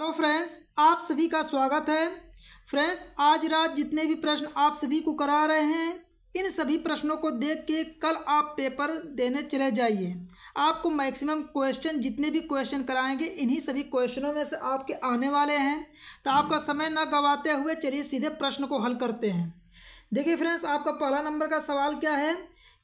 hello friends आप सभी का स्वागत है फ्रेंड्स आज रात जितने भी प्रश्न आप सभी को करा रहे हैं इन सभी प्रश्नों को देख के कल आप पेपर देने चले जाइए आपको मैक्सिमम क्वेश्चन जितने भी क्वेश्चन कराएंगे इन्हीं सभी क्वेश्चनों में से आपके आने वाले हैं तो आपका समय ना गंवाते हुए चलिए सीधे प्रश्न को हल करते हैं देखिए फ्रेंड्स आपका पहला नंबर का सवाल क्या है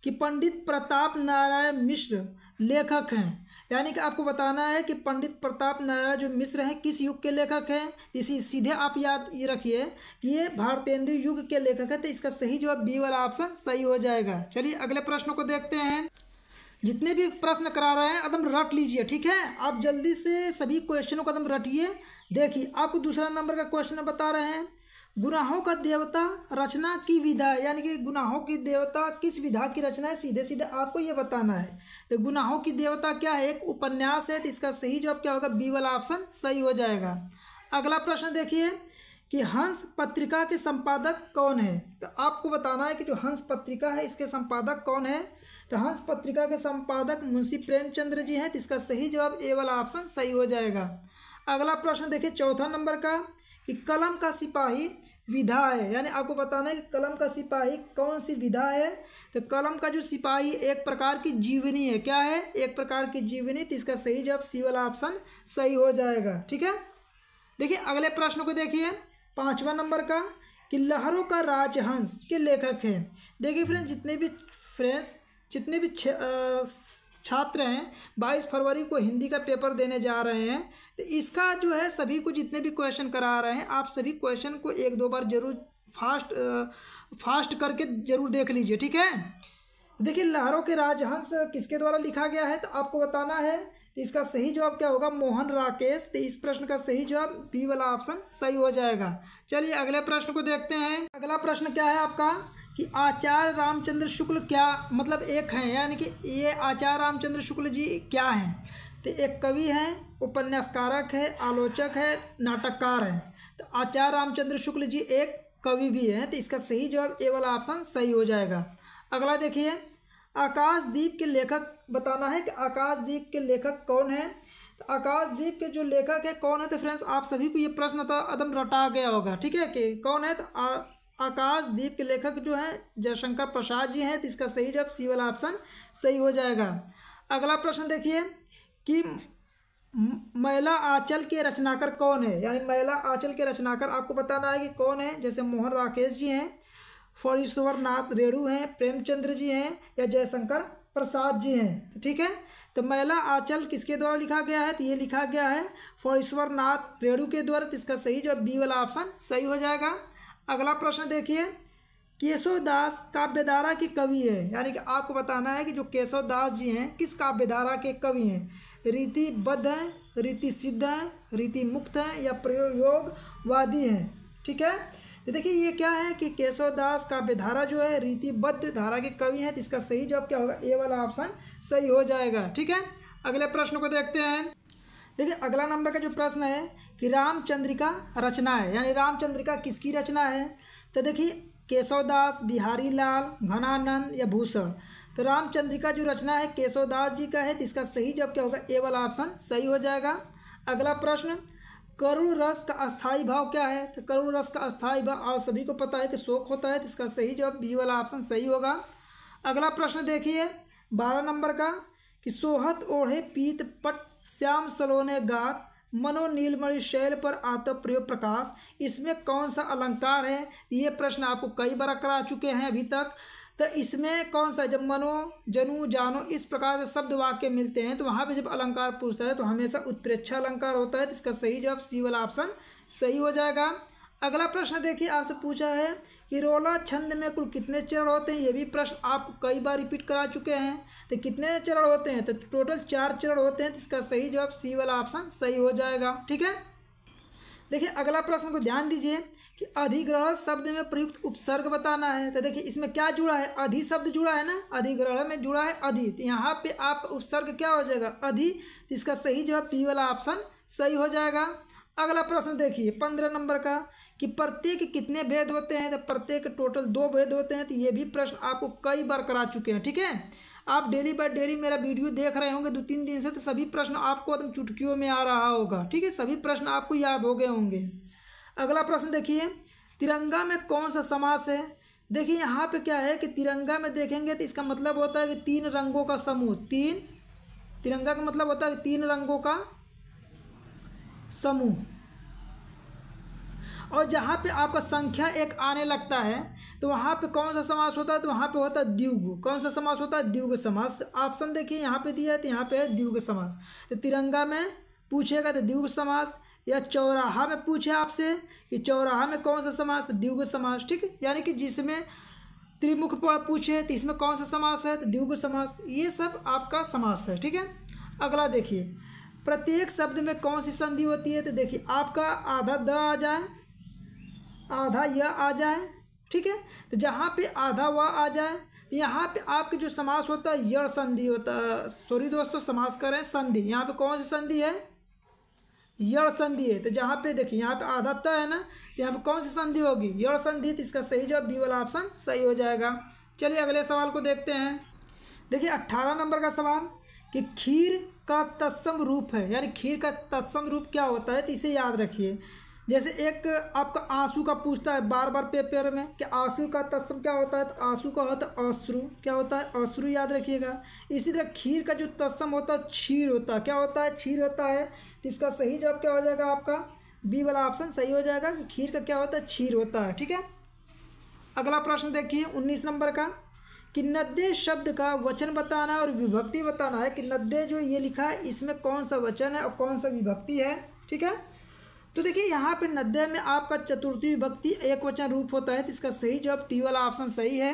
कि पंडित प्रताप नारायण मिश्र लेखक हैं यानी कि आपको बताना है कि पंडित प्रताप नारायण जो मिश्र हैं किस युग के लेखक हैं इसी सीधे आप याद ये रखिए कि ये भारतेंदु युग के लेखक है तो इसका सही जवाब बी वाला ऑप्शन सही हो जाएगा चलिए अगले प्रश्न को देखते हैं जितने भी प्रश्न करा रहे हैं एकदम रट लीजिए ठीक है आप जल्दी से सभी क्वेश्चनों को एकदम रटिए देखिए आपको दूसरा नंबर का क्वेश्चन बता रहे हैं गुनाहों का देवता रचना की विधा यानी कि गुनाहों की देवता किस विधा की रचना है सीधे सीधे आपको ये बताना है तो गुनाहों की देवता क्या है एक उपन्यास है तो इसका सही जवाब क्या होगा बी वाला ऑप्शन सही हो जाएगा अगला प्रश्न देखिए कि हंस पत्रिका के संपादक कौन है तो आपको बताना है कि जो हंस पत्रिका है इसके संपादक कौन है तो हंस पत्रिका के संपादक मुंशी प्रेमचंद्र जी हैं तो इसका सही जवाब ए वाला ऑप्शन सही हो जाएगा अगला प्रश्न देखिए चौथा नंबर का कि कलम का सिपाही विधा है यानी आपको बताना है कि कलम का सिपाही कौन सी विधा है तो कलम का जो सिपाही एक प्रकार की जीवनी है क्या है एक प्रकार की जीवनी तो इसका सही जवाब सी वाला ऑप्शन सही हो जाएगा ठीक है देखिए अगले प्रश्न को देखिए पाँचवा नंबर का कि लहरों का राजहंस के लेखक हैं देखिए फ्रेंड्स जितने भी फ्रेंड्स जितने भी छात्र हैं बाईस फरवरी को हिंदी का पेपर देने जा रहे हैं तो इसका जो है सभी को जितने भी क्वेश्चन करा रहे हैं आप सभी क्वेश्चन को एक दो बार जरूर फास्ट फास्ट करके जरूर देख लीजिए ठीक है देखिए लहरों के राजहंस किसके द्वारा लिखा गया है तो आपको बताना है तो इसका सही जवाब क्या होगा मोहन राकेश तो इस प्रश्न का सही जवाब बी वाला ऑप्शन सही हो जाएगा चलिए अगले प्रश्न को देखते हैं अगला प्रश्न क्या है आपका कि आचार्य रामचंद्र शुक्ल क्या मतलब एक हैं यानी कि ये आचार्य रामचंद्र शुक्ल जी क्या हैं तो एक कवि हैं उपन्यासकारक है आलोचक है नाटककार हैं तो आचार्य रामचंद्र शुक्ल जी एक कवि भी हैं तो इसका सही जवाब ए वाला ऑप्शन सही हो जाएगा अगला देखिए आकाशदीप के लेखक बताना है कि आकाशदीप के लेखक कौन है तो आकाशदीप के जो लेखक है कौन है तो फ्रेंड्स आप सभी को ये प्रश्न था एकदम रटा गया होगा ठीक है कि कौन है तो आकाशदीप के लेखक जो हैं जयशंकर प्रसाद जी हैं तो इसका सही जवाब सी वाला ऑप्शन सही हो जाएगा अगला प्रश्न देखिए कि महिला आंचल के रचनाकार कौन है यानी महिला आंचल के रचनाकार आपको बताना है कि कौन है जैसे मोहन राकेश जी हैं फरीश्वर नाथ रेणु हैं प्रेमचंद्र जी हैं या जयशंकर प्रसाद जी हैं ठीक है तो महिला आंचल किसके द्वारा लिखा गया है तो ये लिखा गया है फरीश्वर नाथ रेणु के द्वारा तो इसका सही जो बी वाला ऑप्शन सही हो जाएगा अगला प्रश्न देखिए केशवदास काव्यधारा के कवि है यानी कि आपको बताना है कि जो केशवदास जी हैं किस काव्यधारा के कवि हैं रीतिबद्ध हैं रीति सिद्ध हैं रीति मुक्त हैं या प्रयोगवादी हैं ठीक है तो देखिए ये क्या है कि केशवदास धारा जो है रीतिबद्ध धारा के कवि हैं तो इसका सही जवाब क्या होगा ए वाला ऑप्शन सही हो जाएगा ठीक है अगले प्रश्न को देखते हैं देखिए अगला नंबर का जो प्रश्न है कि रामचंद्रिका रचना है यानी रामचंद्रिका किसकी रचना है तो देखिए केशवदास बिहारी लाल घनानंद या भूषण तो रामचंद्र का जो रचना है केशवदास जी का है तो इसका सही जब क्या होगा ए वाला ऑप्शन सही हो जाएगा अगला प्रश्न करुण रस का अस्थाई भाव क्या है तो करुण रस का अस्थाई भाव आप सभी को पता है कि शोक होता है तो इसका सही जवाब बी वाला ऑप्शन सही होगा अगला प्रश्न देखिए बारह नंबर का कि सोहत ओढ़े पीत पट श्याम सलोने गात मनो नीलमणि शैल पर आतो प्रयोग प्रकाश इसमें कौन सा अलंकार है ये प्रश्न आपको कई बार करा चुके हैं अभी तक तो इसमें कौन सा जब मनो जनु जानो इस प्रकार से शब्द वाक्य मिलते हैं तो वहाँ पे जब अलंकार पूछता है तो हमेशा उत्प्रेक्षा अलंकार होता है तो इसका सही जवाब सी वाला ऑप्शन सही हो जाएगा अगला प्रश्न देखिए आपसे पूछा है कि रोला छंद में कुल कितने चरण होते हैं ये भी प्रश्न आप कई बार रिपीट करा चुके हैं तो कितने चरण होते हैं तो टोटल चार चरण होते हैं तो इसका सही जवाब सी वाला ऑप्शन सही हो जाएगा ठीक है देखिए अगला प्रश्न को ध्यान दीजिए कि अधिग्रहण शब्द में प्रयुक्त उपसर्ग बताना है तो देखिए इसमें क्या जुड़ा है अधि शब्द जुड़ा है ना अधिग्रहण में जुड़ा है अधि तो यहाँ पे आप उपसर्ग क्या हो जाएगा अधि तो इसका सही जो है पी वाला ऑप्शन सही हो जाएगा अगला प्रश्न देखिए पंद्रह नंबर का कि प्रत्येक कितने भेद होते हैं तो प्रत्येक टोटल दो भेद होते हैं तो ये भी प्रश्न आपको कई बार करा चुके हैं ठीक है आप डेली बाय डेली मेरा वीडियो देख रहे होंगे दो तीन दिन से तो सभी प्रश्न आपको एकदम चुटकियों में आ रहा होगा ठीक है सभी प्रश्न आपको याद हो गए होंगे अगला प्रश्न देखिए तिरंगा में कौन सा समास है देखिए यहाँ पे क्या है कि तिरंगा में देखेंगे तो इसका मतलब होता है कि तीन रंगों का समूह तीन तिरंगा का मतलब होता है कि तीन रंगों का समूह और जहाँ पे आपका संख्या एक आने लगता है तो वहाँ पे कौन सा समास होता है तो वहाँ पे होता है द्युग कौन सा समास होता है द्युग समास ऑप्शन देखिए यहाँ पे दिया है तो यहाँ पे है द्युग समास तो तिरंगा में पूछेगा तो द्युग समास या चौराहा में पूछे आपसे कि चौराहा में कौन सा समास तो द्युग समास ठीक है यानी कि जिसमें त्रिमुख पूछे तो इसमें कौन सा समास है तो द्युग समास ये सब आपका समास है ठीक है अगला देखिए प्रत्येक शब्द में कौन सी संधि होती है तो देखिए आपका आधा द आ जाए आधा यह आ जाए ठीक है तो जहाँ पे आधा वह आ जाए यहाँ पे आपके जो समास होता है यड़ संधि होता है सॉरी दोस्तों समास करें संधि यहाँ पे कौन सी संधि है यड़ संधि है तो जहाँ पे देखिए यहाँ पे आधा तय है ना तो यहाँ पे कौन सी संधि होगी यड़ संधि तो इसका सही जवाब बी वाला ऑप्शन सही हो जाएगा चलिए अगले सवाल को देखते हैं देखिए अट्ठारह नंबर का सवाल कि खीर का तत्सम रूप है यानी खीर का तत्सम रूप क्या होता है तो इसे याद रखिए जैसे एक आपका आंसू का पूछता है बार बार पेपर में कि आंसू का तत्सम क्या होता है तो आंसू का होता है अश्रु क्या होता है अश्रु याद रखिएगा इसी तरह खीर का जो तत्सम होता है छीर होता है क्या होता है छीर होता है तो इसका सही जवाब क्या हो जाएगा आपका बी वाला ऑप्शन सही हो जाएगा कि खीर का क्या होता है छीर होता है ठीक है अगला प्रश्न देखिए उन्नीस नंबर का कि नद्दे शब्द का वचन बताना है और विभक्ति बताना है कि नद्दे जो ये लिखा है इसमें कौन सा वचन है और कौन सा विभक्ति है ठीक है तो देखिए यहाँ पे नद्दे में आपका चतुर्थी विभक्ति एक वचन रूप होता है तो इसका सही जवाब टी वाला ऑप्शन सही है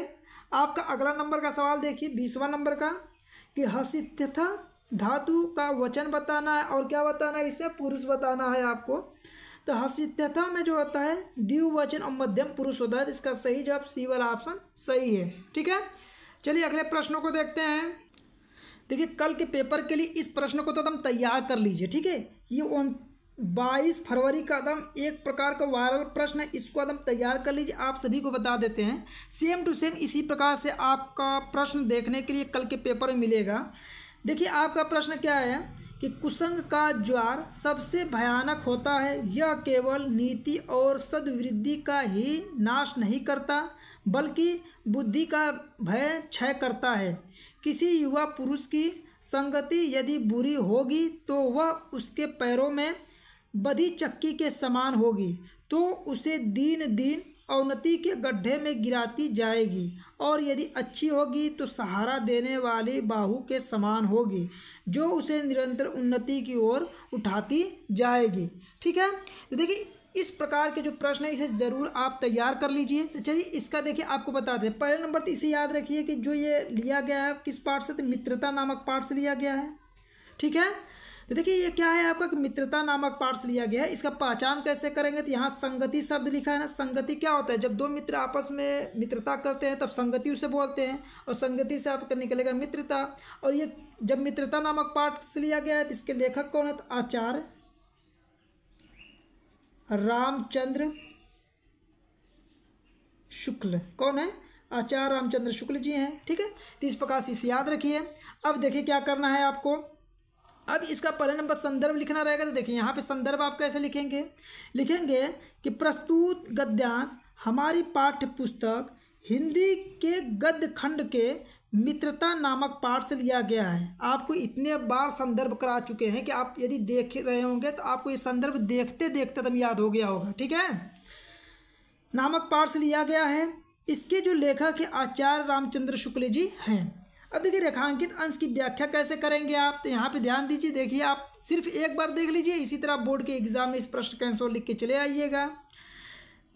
आपका अगला नंबर का सवाल देखिए बीसवा नंबर का कि हसित्यथा धातु का वचन बताना है और क्या बताना है इसमें पुरुष बताना है आपको तो हसित्यथा में जो होता है वचन और मध्यम पुरुष होता है तो इसका सही जवाब सी वाला ऑप्शन सही है ठीक है चलिए अगले प्रश्नों को देखते हैं देखिए कल के पेपर के लिए इस प्रश्न को तो तुम तैयार कर लीजिए ठीक है ये बाईस फरवरी का दम एक प्रकार का वायरल प्रश्न है इसको एकदम तैयार कर लीजिए आप सभी को बता देते हैं सेम टू सेम इसी प्रकार से आपका प्रश्न देखने के लिए कल के पेपर में मिलेगा देखिए आपका प्रश्न क्या है कि कुसंग का ज्वार सबसे भयानक होता है यह केवल नीति और सद्वृद्धि का ही नाश नहीं करता बल्कि बुद्धि का भय क्षय करता है किसी युवा पुरुष की संगति यदि बुरी होगी तो वह उसके पैरों में बधी चक्की के समान होगी तो उसे दिन दिन अवनति के गड्ढे में गिराती जाएगी और यदि अच्छी होगी तो सहारा देने वाली बाहु के समान होगी जो उसे निरंतर उन्नति की ओर उठाती जाएगी ठीक है तो देखिए इस प्रकार के जो प्रश्न है इसे ज़रूर आप तैयार कर लीजिए तो अच्छा चलिए इसका देखिए आपको बताते हैं पहले नंबर तो इसे याद रखिए कि जो ये लिया गया है किस पार्ट से तो मित्रता नामक पार्ट से लिया गया है ठीक है तो देखिए ये क्या है आपका मित्रता नामक पार्ट्स लिया गया है इसका पहचान कैसे करेंगे तो यहाँ संगति शब्द लिखा है ना संगति क्या होता है जब दो मित्र आपस में मित्रता करते हैं तब संगति उसे बोलते हैं और संगति से आपका निकलेगा मित्रता और ये जब मित्रता नामक पार्ट्स लिया गया है तो इसके लेखक कौन है तो आचार्य रामचंद्र शुक्ल कौन है आचार्य रामचंद्र शुक्ल जी हैं ठीक है तो इस प्रकार से इसे याद रखिए अब देखिए क्या करना है आपको अब इसका पहला नंबर संदर्भ लिखना रहेगा तो देखिए यहाँ पे संदर्भ आप कैसे लिखेंगे लिखेंगे कि प्रस्तुत गद्यांश हमारी पाठ्य पुस्तक हिंदी के गद्य खंड के मित्रता नामक पाठ से लिया गया है आपको इतने बार संदर्भ करा चुके हैं कि आप यदि देख रहे होंगे तो आपको ये संदर्भ देखते देखते तब याद हो गया होगा ठीक है नामक पाठ से लिया गया है इसके जो लेखक है आचार्य रामचंद्र शुक्ल जी हैं अब देखिए रेखांकित अंश की व्याख्या कैसे करेंगे आप तो यहाँ पे ध्यान दीजिए देखिए आप सिर्फ एक बार देख लीजिए इसी तरह बोर्ड के एग्जाम में इस प्रश्न का आंसर लिख के चले आइएगा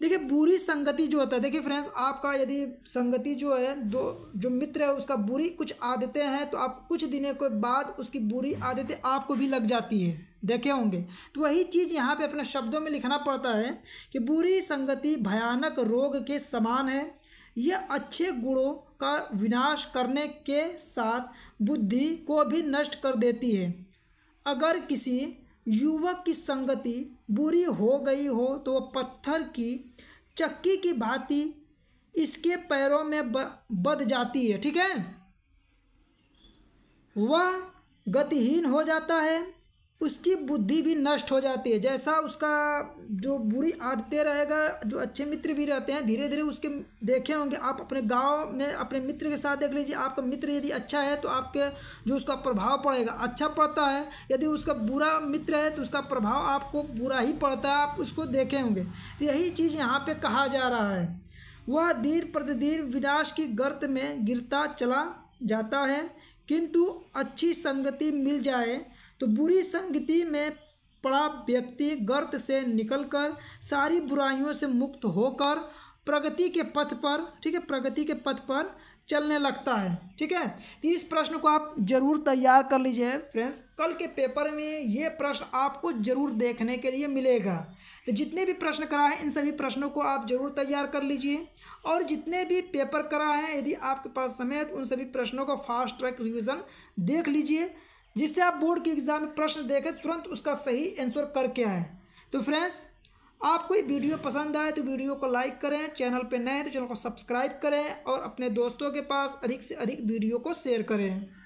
देखिए बुरी संगति जो होता है देखिए फ्रेंड्स आपका यदि संगति जो है दो जो मित्र है उसका बुरी कुछ आदतें हैं तो आप कुछ दिनों के बाद उसकी बुरी आदतें आपको भी लग जाती है देखे होंगे तो वही चीज़ यहाँ पे अपने शब्दों में लिखना पड़ता है कि बुरी संगति भयानक रोग के समान है यह अच्छे गुणों का विनाश करने के साथ बुद्धि को भी नष्ट कर देती है अगर किसी युवक की संगति बुरी हो गई हो तो पत्थर की चक्की की भांति इसके पैरों में बद जाती है ठीक है वह गतिहीन हो जाता है उसकी बुद्धि भी नष्ट हो जाती है जैसा उसका जो बुरी आदतें रहेगा जो अच्छे मित्र भी रहते हैं धीरे धीरे उसके देखे होंगे आप अपने गांव में अपने मित्र के साथ देख लीजिए आपका मित्र यदि अच्छा है तो आपके जो उसका प्रभाव पड़ेगा अच्छा पड़ता है यदि उसका बुरा मित्र है तो उसका प्रभाव आपको बुरा ही पड़ता है आप उसको देखे होंगे तो यही चीज़ यहाँ पर कहा जा रहा है वह दिन प्रतिदिन विनाश की गर्त में गिरता चला जाता है किंतु अच्छी संगति मिल जाए तो बुरी संगति में पड़ा व्यक्ति गर्त से निकलकर सारी बुराइयों से मुक्त होकर प्रगति के पथ पर ठीक है प्रगति के पथ पर चलने लगता है ठीक है तो इस प्रश्न को आप जरूर तैयार कर लीजिए फ्रेंड्स कल के पेपर में ये प्रश्न आपको जरूर देखने के लिए मिलेगा तो जितने भी प्रश्न करा है इन सभी प्रश्नों को आप जरूर तैयार कर लीजिए और जितने भी पेपर करा है यदि आपके पास समय है तो उन सभी प्रश्नों का फास्ट ट्रैक रिविज़न देख लीजिए जिससे आप बोर्ड के एग्ज़ाम में प्रश्न देखें तुरंत उसका सही आंसर करके आएँ तो फ्रेंड्स आपको ये वीडियो पसंद आए तो वीडियो को लाइक करें चैनल पर नए तो चैनल को सब्सक्राइब करें और अपने दोस्तों के पास अधिक से अधिक वीडियो को शेयर करें